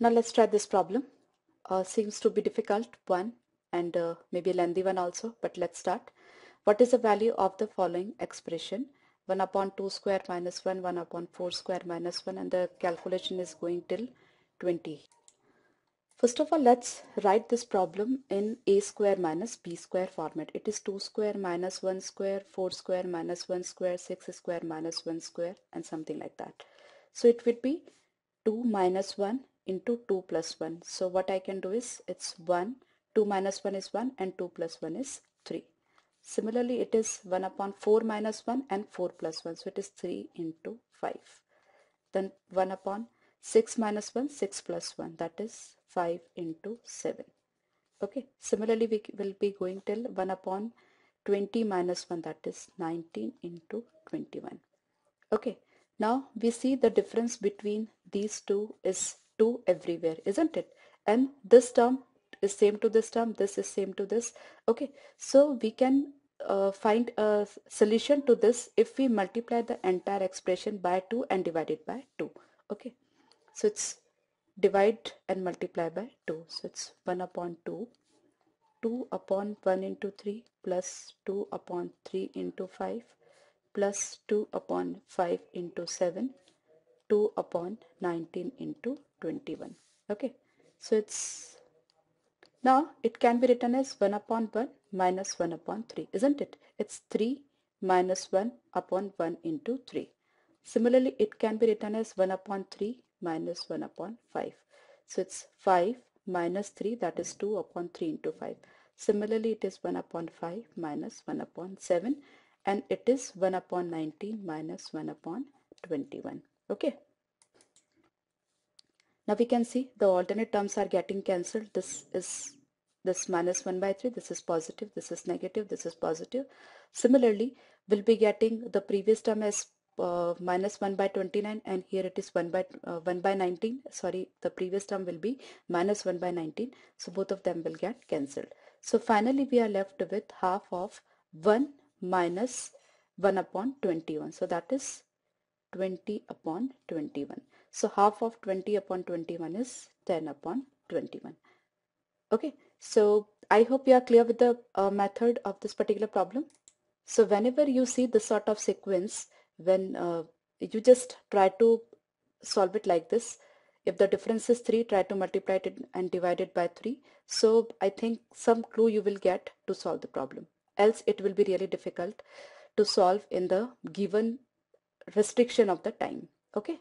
Now let's try this problem. Uh, seems to be difficult one and uh, maybe a lengthy one also, but let's start. What is the value of the following expression? 1 upon 2 square minus 1, 1 upon 4 square minus 1 and the calculation is going till 20. First of all, let's write this problem in a square minus b square format. It is 2 square minus 1 square, 4 square minus 1 square, 6 square minus 1 square and something like that. So it would be 2 minus 1 into 2 plus 1. So what I can do is it's 1, 2 minus 1 is 1 and 2 plus 1 is 3. Similarly, it is 1 upon 4 minus 1 and 4 plus 1. So it is 3 into 5. Then 1 upon 6 minus 1, 6 plus 1. That is 5 into 7. Okay. Similarly, we will be going till 1 upon 20 minus 1. That is 19 into 21. Okay. Now we see the difference between these two is 2 everywhere, isn't it? And this term is same to this term, this is same to this. Okay, so we can uh, find a solution to this if we multiply the entire expression by 2 and divide it by 2. Okay, so it's divide and multiply by 2. So it's 1 upon 2. 2 upon 1 into 3 plus 2 upon 3 into 5 plus 2 upon 5 into 7 2 upon 19 into 21 okay so it's now it can be written as 1 upon 1 minus 1 upon 3 isn't it it's 3 minus 1 upon 1 into 3 similarly it can be written as 1 upon 3 minus 1 upon 5 so it's 5 minus 3 that is 2 upon 3 into 5 similarly it is 1 upon 5 minus 1 upon 7 and it is 1 upon 19 minus 1 upon 21 okay now we can see the alternate terms are getting cancelled this is this minus 1 by 3 this is positive this is negative this is positive similarly we'll be getting the previous term as uh, minus 1 by 29 and here it is 1 by uh, 1 by 19 sorry the previous term will be minus 1 by 19 so both of them will get cancelled so finally we are left with half of 1 minus 1 upon 21 so that is 20 upon 21. So half of 20 upon 21 is 10 upon 21. Okay, so I hope you are clear with the uh, method of this particular problem. So whenever you see this sort of sequence, when uh, you just try to solve it like this, if the difference is 3, try to multiply it and divide it by 3. So I think some clue you will get to solve the problem. Else it will be really difficult to solve in the given restriction of the time okay